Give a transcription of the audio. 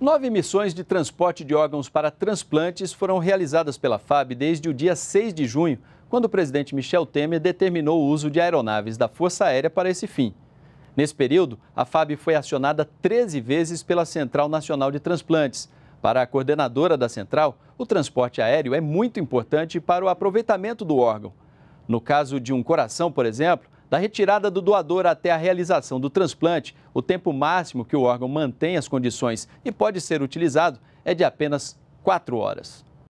Nove missões de transporte de órgãos para transplantes foram realizadas pela FAB desde o dia 6 de junho, quando o presidente Michel Temer determinou o uso de aeronaves da Força Aérea para esse fim. Nesse período, a FAB foi acionada 13 vezes pela Central Nacional de Transplantes. Para a coordenadora da central, o transporte aéreo é muito importante para o aproveitamento do órgão. No caso de um coração, por exemplo, da retirada do doador até a realização do transplante, o tempo máximo que o órgão mantém as condições e pode ser utilizado é de apenas 4 horas.